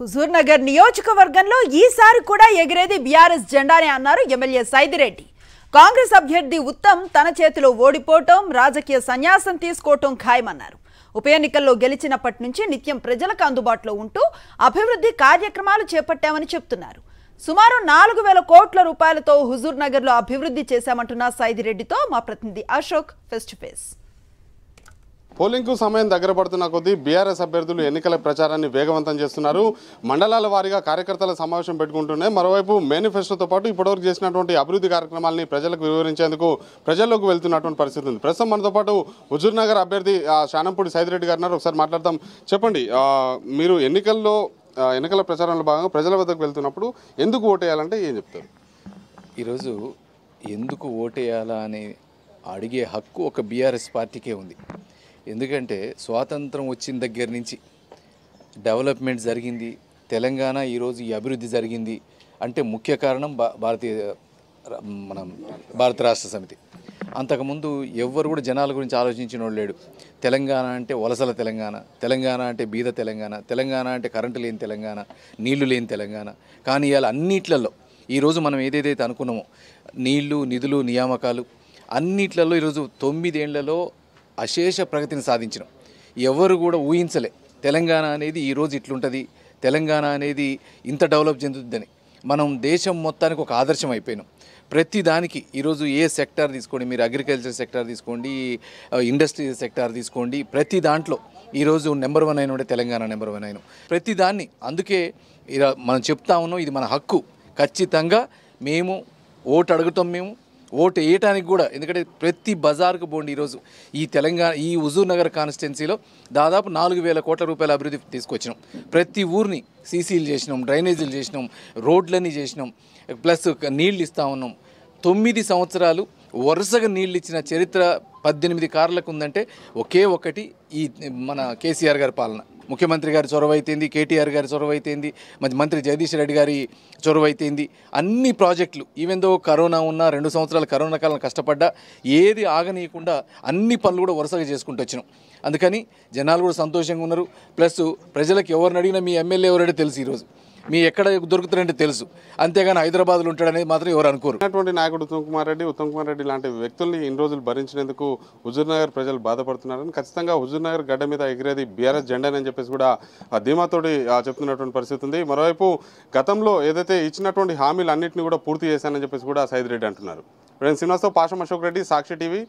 హుజూర్నగర్ నియోజకవర్గంలో ఈసారి కూడా ఎగిరేది బీఆర్ఎస్ జెండానే అన్నారు ఎమ్మెల్యే సైదిరెడ్డి కాంగ్రెస్ అభ్యర్థి ఉత్తమ్ తన చేతిలో ఓడిపోవటం రాజకీయ సన్యాసం తీసుకోవటం ఖాయమన్నారు ఉప ఎన్నికల్లో గెలిచినప్పటి నుంచి నిత్యం ప్రజలకు అందుబాటులో ఉంటూ అభివృద్ధి కార్యక్రమాలు చేపట్టామని చెప్తున్నారు సుమారు నాలుగు వేల కోట్ల రూపాయలతో హుజూర్నగర్లో అభివృద్ధి చేశామంటున్న సైదిరెడ్డితో మా ప్రతినిధి అశోక్ ఫెస్ట్ టు ఫేస్ పోలింగ్కు సమయం దగ్గర పడుతున్న కొద్దీ బీఆర్ఎస్ అభ్యర్థులు ఎన్నికల ప్రచారాన్ని వేగవంతం చేస్తున్నారు మండలాల వారీగా కార్యకర్తల సమావేశం పెట్టుకుంటున్నాయి మరోవైపు మేనిఫెస్టోతో పాటు ఇప్పటివరకు చేసినటువంటి అభివృద్ధి కార్యక్రమాలని ప్రజలకు వివరించేందుకు ప్రజల్లోకి వెళ్తున్నటువంటి పరిస్థితి ఉంది ప్రస్తుతం మనతో పాటు హుజూర్నగర్ అభ్యర్థి శానంపూడి సైదిరెడ్డి గారు ఒకసారి మాట్లాడదాం చెప్పండి మీరు ఎన్నికల్లో ఎన్నికల ప్రచారంలో భాగంగా ప్రజల వద్దకు వెళ్తున్నప్పుడు ఎందుకు ఓటేయాలంటే ఏం చెప్తారు ఈరోజు ఎందుకు ఓటేయాలా అని అడిగే హక్కు ఒక బీఆర్ఎస్ పార్టీకే ఉంది ఎందుకంటే స్వాతంత్రం వచ్చిన దగ్గర నుంచి డెవలప్మెంట్ జరిగింది తెలంగాణ ఈరోజు ఈ అభివృద్ధి జరిగింది అంటే ముఖ్య కారణం భారతీయ మనం భారత రాష్ట్ర సమితి అంతకుముందు ఎవ్వరు కూడా జనాల గురించి ఆలోచించిన వాళ్ళు లేడు తెలంగాణ అంటే వలసల తెలంగాణ తెలంగాణ అంటే బీద తెలంగాణ తెలంగాణ అంటే కరెంటు లేని తెలంగాణ నీళ్లు లేని తెలంగాణ కానీ ఇలా అన్నిట్లలో ఈరోజు మనం ఏదేదైతే అనుకున్నామో నీళ్లు నిధులు నియామకాలు అన్నిట్లలో ఈరోజు తొమ్మిదేళ్లలో అశేష ప్రగతిని సాధించిన ఎవరు కూడా ఊహించలే తెలంగాణ అనేది ఈరోజు ఇట్లుంటుంది తెలంగాణ అనేది ఇంత డెవలప్ చెందుతుందని మనం దేశం మొత్తానికి ఒక ఆదర్శం అయిపోయినాం ప్రతి దానికి ఈరోజు ఏ సెక్టార్ తీసుకోండి మీరు అగ్రికల్చర్ సెక్టార్ తీసుకోండి ఇండస్ట్రీ సెక్టార్ తీసుకోండి ప్రతి దాంట్లో ఈరోజు నెంబర్ వన్ అయిన తెలంగాణ నెంబర్ వన్ అయిన ప్రతి దాన్ని అందుకే మనం చెప్తా ఉన్నాం ఇది మన హక్కు ఖచ్చితంగా మేము ఓటు అడుగుతాం మేము ఓటు వేయటానికి కూడా ఎందుకంటే ప్రతి బజార్కు పోండి ఈరోజు ఈ తెలంగాణ ఈ హుజూర్ నగర్ కాన్స్టిట్యున్సీలో దాదాపు నాలుగు వేల కోట్ల రూపాయల అభివృద్ధి తీసుకొచ్చినాం ప్రతి ఊరిని సీసీలు చేసినాం డ్రైనేజీలు చేసినాం రోడ్లన్నీ చేసినాం ప్లస్ నీళ్ళు ఇస్తూ ఉన్నాం తొమ్మిది సంవత్సరాలు వరుసగా నీళ్ళు ఇచ్చిన చరిత్ర పద్దెనిమిది కార్లకు ఉందంటే ఒకే ఒకటి ఈ మన కేసీఆర్ గారి పాలన ముఖ్యమంత్రి గారి చొరవ అయితేంది కేటీఆర్ గారి చొరవ అయితేంది మంత్రి జగదీష్ రెడ్డి గారి చొరవ అయితేంది అన్ని ప్రాజెక్టులు ఈవెన్ దో కరోనా ఉన్న రెండు సంవత్సరాల కరోనా కాలం కష్టపడ్డా ఏది ఆగనీయకుండా అన్ని పనులు కూడా వరుసగా చేసుకుంటూ వచ్చినాం అందుకని జనాలు కూడా సంతోషంగా ఉన్నారు ప్లస్ ప్రజలకు ఎవరిని అడిగినా మీ ఎమ్మెల్యే ఎవరైనా తెలుసు ఈరోజు మీ ఎక్కడ దొరుకుతారంటే తెలుసు అంతేగాని హైదరాబాద్లో ఉంటాడనేది మాత్రం ఎవరు అనుకోరు అటువంటి నాయకుడు ఉత్తమ్ కుమార్ రెడ్డి ఉత్తమ్ కుమార్ రెడ్డి లాంటి వ్యక్తుల్ని ఇన్ని రోజులు భరించినందుకు హుజూర్నగర్ ప్రజలు బాధపడుతున్నారని ఖచ్చితంగా హుజూర్నగర్ గడ్డ మీద ఎగిరేది బీఆర్ఎస్ జెండానని చెప్పేసి కూడా ధీమాతోటి చెప్తున్నటువంటి పరిస్థితి ఉంది మరోవైపు గతంలో ఏదైతే ఇచ్చినటువంటి హామీలు అన్నింటినీ కూడా పూర్తి చేశానని చెప్పేసి కూడా సైదిరెడ్డి అంటున్నారు శ్రీనివాసరావు పాషం అశోక్ రెడ్డి సాక్షి టీవీ